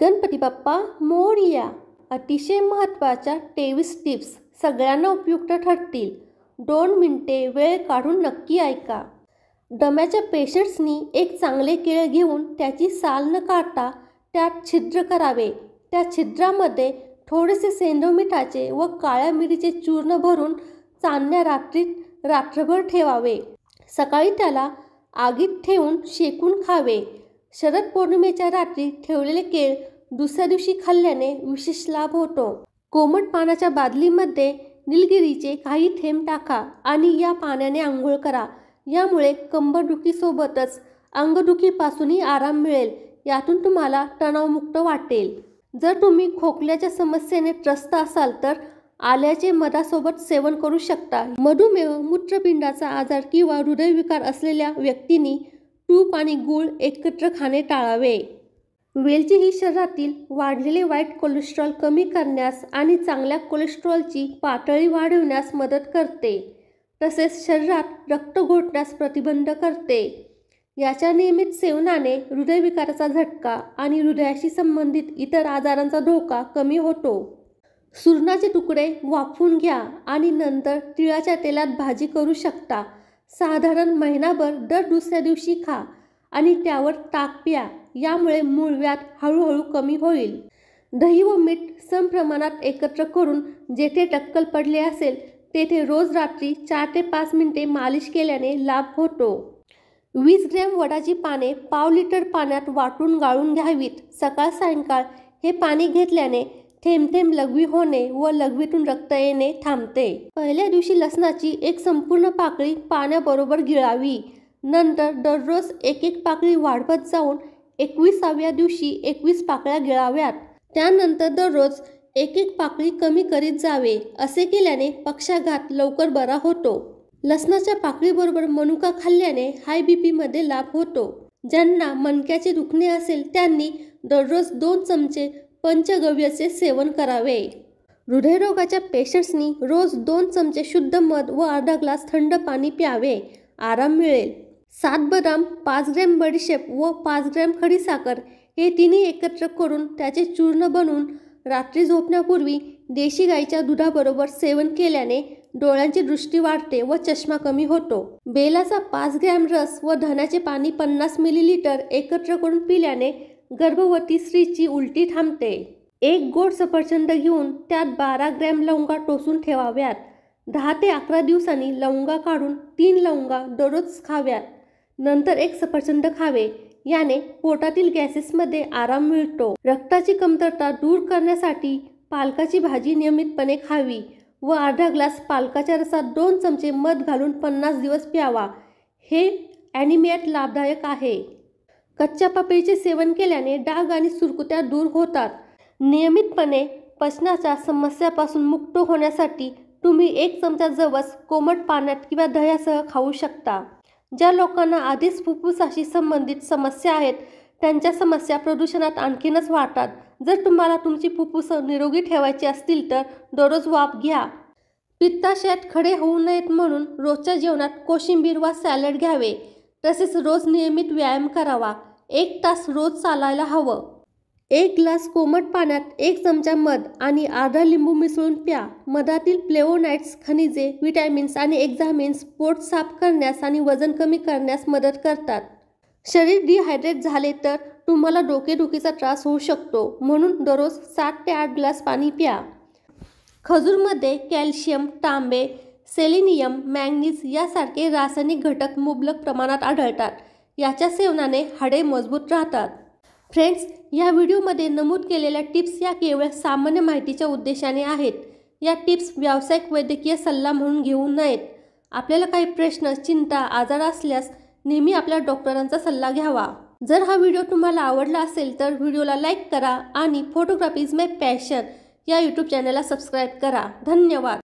गणपती बाप्पा या अतिशय महत्त्वाच्या तेवीस टिप्स सगळ्यांना उपयुक्त ठरतील दोन मिनटे वेळ काढून नक्की ऐका दम्याच्या पेशंट्सनी एक चांगले केळ घेऊन त्याची साल न काढता त्यात छिद्र करावे त्या छिद्रामध्ये थोडेसे सेंधव व काळ्या मिरीचे चूर्ण भरून चांदण्या रात्रीत रात्रभर ठेवावे सकाळी त्याला आगीत ठेवून शेकून खावे शरद पौर्णिमेच्या रात्री ठेवलेले केळ दुसऱ्या दिवशी खाल्ल्याने विशेष लाभ होतो कोमट पानाच्या बादलीमध्ये निलगिरीचे काही थेंब टाका आणि या पाण्याने आंघोळ करा यामुळे कंबरदुखीसोबतच अंगदुखीपासूनही आराम मिळेल यातून तुम्हाला तणावमुक्त वाटेल जर तुम्ही खोकल्याच्या समस्येने त्रस्त असाल तर आल्याचे मधासोबत सेवन करू शकता मधुमेह मूत्रपिंडाचा आजार किंवा हृदयविकार असलेल्या व्यक्तींनी तूप आणि गूळ एकत्र खाणे टाळावे वेलची ही शरीरातील वाढलेले वाईट कोलेस्ट्रॉल कमी करण्यास आणि चांगल्या कोलेस्ट्रॉलची पातळी वाढवण्यास मदत करते तसेच शरीरात रक्त घोटण्यास प्रतिबंध करते याच्या नियमित सेवनाने हृदयविकाराचा झटका आणि हृदयाशी संबंधित इतर आजारांचा धोका कमी होतो सुरणाचे तुकडे वाफवून घ्या आणि नंतर तिळाच्या तेलात भाजी करू शकता साधारण महिनाभर दर दुसऱ्या दिवशी खा आणि त्यावर ताक प्या यामुळे मूळव्याध हळूहळू कमी होईल दही व मीठ सम प्रमाणात एकत्र करून जेथे टक्कल पडले असेल तेथे रोज रात्री चार ते पाच मिनिटे मालिश केल्याने लाभ होतो वीस ग्रॅम वडाची पाने पाव लिटर पाण्यात वाटून गाळून घ्यावीत सकाळ सायंकाळ हे पाणी घेतल्याने थेंब थेंब लघवी होणे व लघवीतून रक्त येणे थांबते पहिल्या दिवशी लसणाची एक संपूर्ण पाकळी पाण्याबरोबर गिळावी नंतर दररोज एक एक पाकळी वाढवत जाऊन एकविसाव्या दिवशी एकवीस पाकळ्या गिळाव्यात त्यानंतर दररोज एक एक पाकळी कमी करीत जावे असे केल्याने पक्षाघात लवकर बरा होतो लसणाच्या पाकळीबरोबर मनुका खाल्ल्याने हाय बी मध्ये लाभ होतो ज्यांना मनक्याचे दुखणे असेल त्यांनी दररोज दोन चमचे पंचगव्याचे सेवन करावे हृदयरोगाच्या पेशंट्सनी रोज दोन चमचे शुद्ध मध व अर्धा ग्लास थंड पाणी प्यावे आराम मिळेल सात बदाम पाच ग्रॅम बडीशेप व पाच ग्रॅम खडीसाखर हे तिन्ही एकत्र करून त्याचे चूर्ण बनवून रात्री झोपण्यापूर्वी देशी गाईच्या दुधाबरोबर सेवन केल्याने डोळ्यांची दृष्टी वाढते व चष्मा कमी होतो बेलाचा पाच ग्रॅम रस व धनाचे पाणी पन्नास मिलीलिटर एकत्र करून पिल्याने गर्भवती स्त्रीची उलटी थांबते एक गोड सफरचंद घेऊन त्यात बारा ग्रॅम लवंगा टोसून ठेवाव्यात दहा ते अकरा दिवसांनी लवंगा काढून तीन लवंगा दररोज खाव्यात नंतर एक सफरचंद खावे याने पोटातील गॅसेसमध्ये आराम मिळतो रक्ताची कमतरता दूर करण्यासाठी पालकाची भाजी नियमितपणे खावी व अर्धा ग्लास पालकाच्या रसात दोन चमचे मध घालून पन्नास दिवस प्यावा हे ॲनिमियात लाभदायक आहे कच्च्या पपईचे सेवन केल्याने डाग आणि सुरकुत्या दूर होतात नियमितपणे पचनाच्या समस्यापासून मुक्त होण्यासाठी तुम्ही एक चमचा जवस कोमट पाण्यात किंवा दह्यासह खाऊ शकता ज्या लोकांना आधीच फुफ्फुसाशी संबंधित समस्या आहेत त्यांच्या समस्या प्रदूषणात आणखीनच वाढतात जर तुम्हाला तुमची फुफ्फुस निरोगी ठेवायची असतील तर दररोज वाफ घ्या पित्ताशयात खडे होऊ नयेत म्हणून रोजच्या जेवणात कोशिंबीर वा सॅलड घ्यावे तसेच रोज नियमित व्यायाम करावा एक तास रोज चालायला हवं एक ग्लास कोमट पाण्यात एक चमचा मध आणि अर्धा लिंबू मिसळून प्या मधातील प्लेओनाइट्स खनिजे विटॅमिन्स आणि एक्झामिन्स पोट साफ करण्यास आणि वजन कमी करण्यास मदत करतात शरीर डिहायड्रेट झाले तर तुम्हाला डोकेदुखीचा त्रास होऊ शकतो म्हणून दररोज सात ते आठ ग्लास पाणी प्या खजूरमध्ये कॅल्शियम तांबे सेलिनियम मॅंगनीज यासारखे रासायनिक घटक मुबलक प्रमाणात आढळतात याच्या सेवनाने हाडे मजबूत राहतात फ्रेंड्स या व्हिडिओमध्ये नमूद केलेल्या टिप्स या केवळ सामान्य माहितीच्या उद्देशाने आहेत या टिप्स व्यावसायिक वैद्यकीय सल्ला म्हणून घेऊ नयेत आपल्याला काही प्रश्न चिंता आजार असल्यास नेहमी आपल्या डॉक्टरांचा सल्ला घ्यावा जर हा व्हिडिओ तुम्हाला आवडला असेल तर व्हिडिओला लाईक करा आणि फोटोग्राफी इज माय पॅशन या यूट्यूब चॅनलला सबस्क्राईब करा धन्यवाद